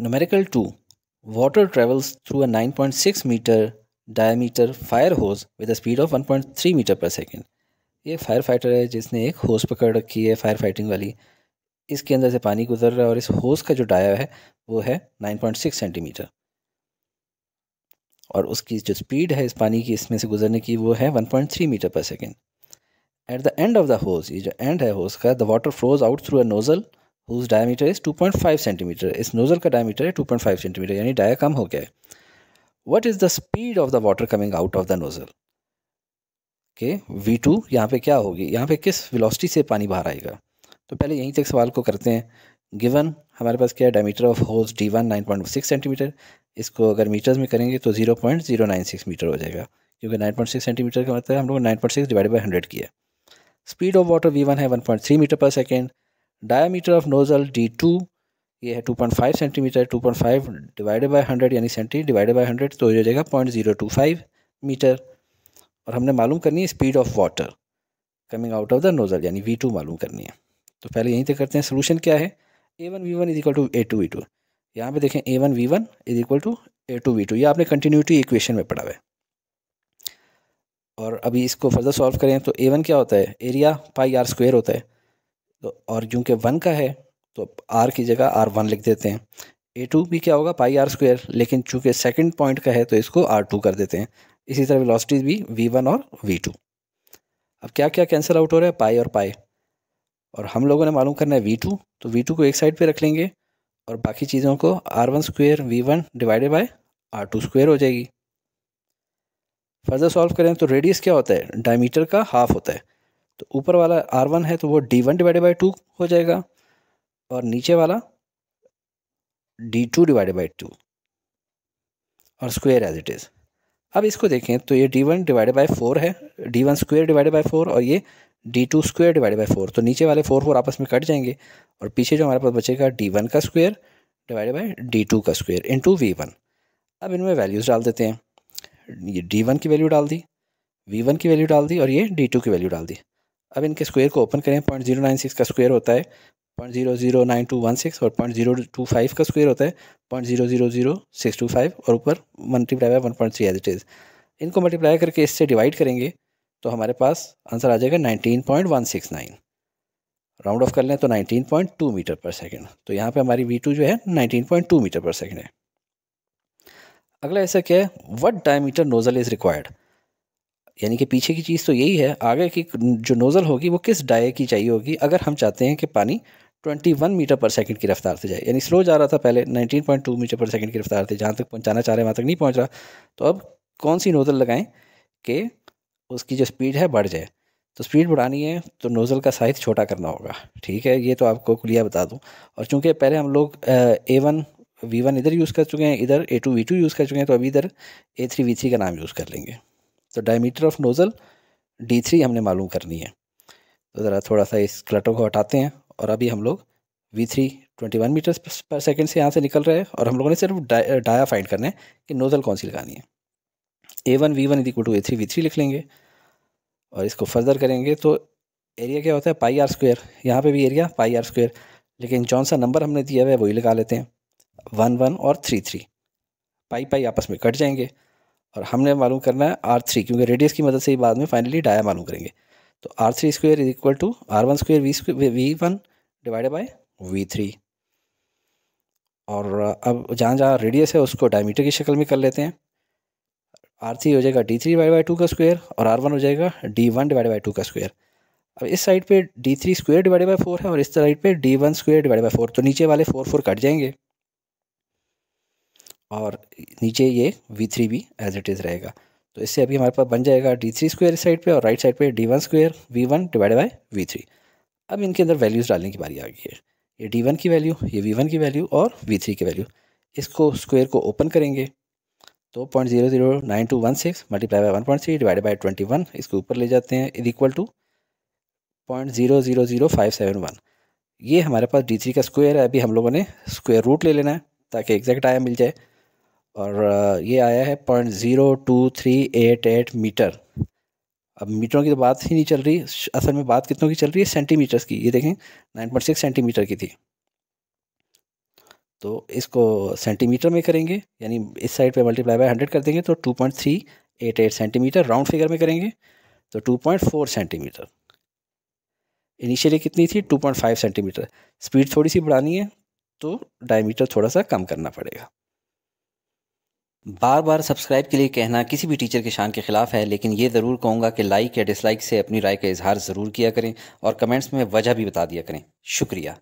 Numerical 2 Water travels through a 9.6 meter diameter fire hose with a speed of 1.3 meter per second. ये fire fighter है जिसने एक होस पकड़ रखी है फायर फाइटिंग वाली इसके अंदर से पानी गुजर रहा है और इस होस का जो डाया है वो है 9.6 सेंटीमीटर और उसकी जो स्पीड है इस पानी की इसमें से गुजरने की वो है 1.3 metre per second at the end of the hose ये जो एंड है होस का the water flows out through a nozzle whose diameter is 2.5 centimetre इस नोज़ल का डायमीटर है 2.5 सेंटीमीटर यानी डाया कम हो गया है what is the speed of the water coming out of the nozzle के वी टू यहाँ पर क्या होगी यहाँ पर किस वेलोसिटी से पानी बाहर आएगा तो पहले यहीं तक सवाल को करते हैं गिवन हमारे पास क्या है diameter of holes D one nine point six centimetre इसको अगर मीटर्स में करेंगे तो zero point zero nine six metre हो जाएगा क्योंकि नाइन पॉइंट सिक्स सेंटीमीटर का मतलब हम लोग nine point six divide by hundred किया speed of water V one है one point three metre per second diameter of nozzle D two ये है 2.5 सेंटीमीटर 2.5 डिवाइडेड बाई हंड्रेड यानी सेंटी डिवाइडेड बाई हंड्रेड तो ये हो जाएगा point zero two five metre और हमने मालूम करनी है speed of water coming out of the nozzle यानी वी टू मालूम करनी है तो पहले यहीं तक करते हैं सोल्यूशन क्या है A one V one is equal to A two V two यहाँ पर देखें A one V one is equal to A two V two ये आपने कंटिन्यूटी इक्वेशन में पढ़ा हुआ है और अभी इसको फर्दर सॉल्व करें तो ए वन क्या होता है एरिया पाई आर स्क्वेयर होता है तो और कि वन का है तो आर की जगह आर वन लिख देते हैं ए टू भी क्या होगा पाई आर स्क्वेयर लेकिन चूंकि सेकंड पॉइंट का है तो इसको आर टू कर देते हैं इसी तरह वेलोसिटीज भी वी वन और वी टू अब क्या क्या कैंसिल आउट हो रहा है पाई और पाई और हम लोगों ने मालूम करना है वी टू तो वी टू को एक साइड पर रख लेंगे और बाकी चीज़ों को R one square V one divided by R two square हो जाएगी फर्दर सॉल्व करें तो रेडियस क्या होता है डायमीटर का हाफ होता है तो ऊपर वाला आर वन है तो वो D one divided by two हो जाएगा और नीचे वाला D two divided by two और स्क्वेयर एज इट इज़ अब इसको देखें तो ये D one divided by four है D one square divided by four और ये D two square divided by four तो नीचे वाले फोर फोर आपस में कट जाएंगे और पीछे जो हमारे पास बचेगा डी वन का square divided by D two का square into V one अब इनमें वैल्यूज़ डाल देते हैं ये डी वन की वैल्यू डाल दी वी वन की वैल्यू डाल दी और ये डी टू की वैल्यू डाल दी अब इनके स्क्वायर को ओपन करें पॉइंट जीरो नाइन सिक्स का स्क्वायर होता है point zero zero nine two one six और पॉइंट जीरो टू फाइव का स्क्वायर होता है point zero zero zero six two five और ऊपर multiply by one point three as it is इनको मल्टीप्लाई करके इससे डिवाइड करेंगे तो हमारे पास आंसर आ जाएगा nineteen point one six nine round off कर लें तो nineteen point two metre per second तो यहाँ पर हमारी वी टू जो है nineteen point two metre per second है अगला ऐसा क्या है what diameter nozzle is required यानी कि पीछे की चीज़ तो यही है आगे की जो नोज़ल होगी वो किस डाए की चाहिए होगी अगर हम चाहते हैं कि पानी 21 मीटर पर सेकंड की रफ्तार से जाए यानी स्लो जा रहा था पहले 19.2 मीटर पर सेकंड की रफ्तार से जहाँ तक पहुँचाना चाह रहे हैं वहाँ तक नहीं पहुँच रहा तो अब कौन सी नोज़ल लगाएं कि उसकी जो स्पीड है बढ़ जाए तो स्पीड बढ़ानी है तो नोज़ल का साइज़ छोटा करना होगा ठीक है ये तो आपको क्लियर बता दूँ और चूँकि पहले हम लोग ए वन वी वन इधर यूज़ कर चुके हैं इधर A two V two use कर चुके हैं तो अभी इधर ए थ्री वी थ्री का नाम यूज़ कर लेंगे तो diameter of nozzle D three हमने मालूम करनी है तो ज़रा थोड़ा सा इस क्लटों को हटाते हैं और अभी हम लोग V three twenty one metre per second से यहाँ से निकल रहे हैं और हम लोगों ने सिर्फ डा, डाया फाइंड करना है कि नोज़ल कौन सी लगानी है A one V one equal to A three V three लिख लेंगे और इसको फर्दर करेंगे तो एरिया क्या होता है पाई आर स्क्वेयर यहाँ पे भी एरिया पाई आर स्क्वेयर लेकिन जौन सा नंबर हमने दिया हुआ है वही लगा लेते हैं वन वन और थ्री थ्री पाई पाई आपस में कट जाएंगे और हमने मालूम करना है आर थ्री क्योंकि रेडियस की मदद से ही बाद में फाइनली डाया मालूम करेंगे तो R three square is equal to R one square V square V one divided by V three और uh, अब जहाँ जहाँ रेडियस है उसको डायमीटर की शक्ल में कर लेते हैं आर थ्री हो जाएगा D three divide by two का स्क्वेयर और आर वन हो जाएगा D one divide by two का स्क्वेयर अब इस साइड पे D three square divide by four है और इस साइड पे D one square divide by four तो नीचे वाले फोर फोर कट जाएंगे और नीचे ये वी थ्री भी एज इट इज़ रहेगा तो इससे अभी हमारे पास बन जाएगा डी थ्री स्क्वेयर इस साइड पर और राइट साइड पे D one square V one divide by V three अब इनके अंदर वैल्यूज़ डालने की बारी आ गई है ये डी वन की वैल्यू ये वी वन की वैल्यू और वी थ्री की वैल्यू इसको स्क्वेयर को ओपन करेंगे तो point zero zero nine two one six multiply by one point three divide by twenty one इसको ऊपर ले जाते हैं is equal to point zero zero zero five seven one ये हमारे पास डी थ्री का स्क्वेयर है अभी हम लोगों ने स्क्वेयर रूट ले लेना है ताकि एग्जैक्ट आया मिल जाए और ये आया है point zero two three eight eight metre अब मीटरों की तो बात ही नहीं चल रही असल में बात कितनों की चल रही है सेंटीमीटर्स की ये देखें नाइन पॉइंट सिक्स सेंटीमीटर की थी तो इसको सेंटीमीटर में करेंगे यानी इस साइड पे मल्टीप्लाई बाय हंड्रेड कर देंगे तो two point three eight eight centimetre round figure में करेंगे तो two point four centimetre initially कितनी थी two point five centimetre speed थोड़ी सी बढ़ानी है तो डायमीटर थोड़ा सा कम करना पड़ेगा बार बार सब्सक्राइब के लिए कहना किसी भी टीचर के शान के खिलाफ है लेकिन ये ज़रूर कहूँगा कि लाइक या डिसलाइक से अपनी राय का इजहार ज़रूर किया करें और कमेंट्स में वजह भी बता दिया करें शुक्रिया